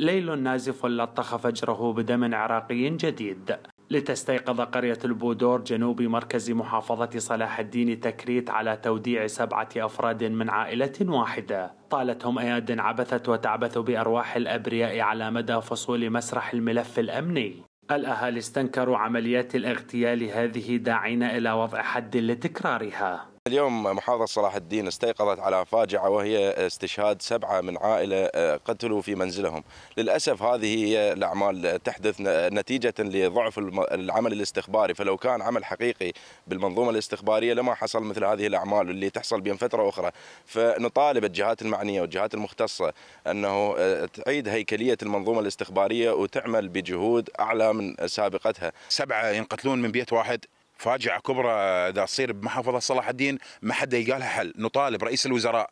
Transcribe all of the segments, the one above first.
ليل نازف لطخ فجره بدم عراقي جديد لتستيقظ قرية البودور جنوب مركز محافظة صلاح الدين تكريت على توديع سبعة أفراد من عائلة واحدة طالتهم أياد عبثت وتعبث بأرواح الأبرياء على مدى فصول مسرح الملف الأمني الأهالي استنكروا عمليات الاغتيال هذه داعين إلى وضع حد لتكرارها اليوم محافظة صلاح الدين استيقظت على فاجعة وهي استشهاد سبعة من عائلة آه، قتلوا في منزلهم للأسف هذه هي الأعمال تحدث نتيجة لضعف العمل الاستخباري فلو كان عمل حقيقي بالمنظومة الاستخبارية لما حصل مثل هذه الأعمال اللي تحصل بين فترة أخرى فنطالب الجهات المعنية والجهات المختصة أنه آه، تعيد هيكلية المنظومة الاستخبارية وتعمل بجهود أعلى من سابقتها سبعة ينقتلون من بيت واحد فاجعة كبرى إذا تصير بمحافظة صلاح الدين ما حد يلقى لها حل نطالب رئيس الوزراء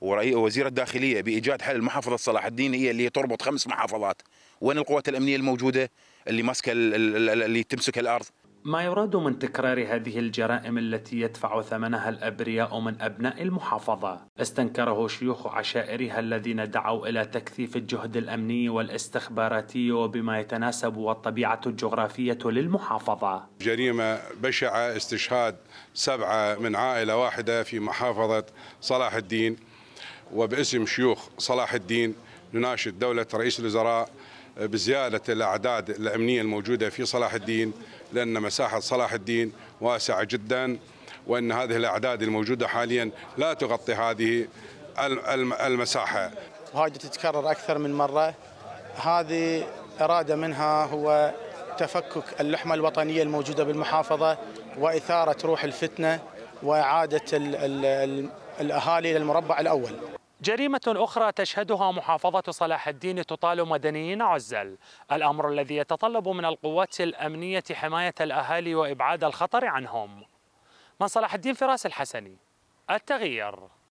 ووزير الداخلية بإيجاد حل لمحافظه صلاح الدين هي اللي تربط خمس محافظات وين القوات الأمنية الموجودة اللي ماسكة اللي تمسك الأرض ما يراد من تكرار هذه الجرائم التي يدفع ثمنها الأبرياء من أبناء المحافظة استنكره شيوخ عشائرها الذين دعوا إلى تكثيف الجهد الأمني والاستخباراتي وبما يتناسب والطبيعة الجغرافية للمحافظة جريمة بشعة استشهاد سبعة من عائلة واحدة في محافظة صلاح الدين وباسم شيوخ صلاح الدين نناشد دولة رئيس الوزراء بزيادة الأعداد الأمنية الموجودة في صلاح الدين لأن مساحة صلاح الدين واسعة جدا وأن هذه الأعداد الموجودة حاليا لا تغطي هذه المساحة هاجة تتكرر أكثر من مرة هذه إرادة منها هو تفكك اللحمة الوطنية الموجودة بالمحافظة وإثارة روح الفتنة وإعادة الأهالي للمربع الأول جريمة أخرى تشهدها محافظة صلاح الدين تطال مدنيين عزل الأمر الذي يتطلب من القوات الأمنية حماية الأهالي وإبعاد الخطر عنهم من صلاح الدين فراس الحسني التغيير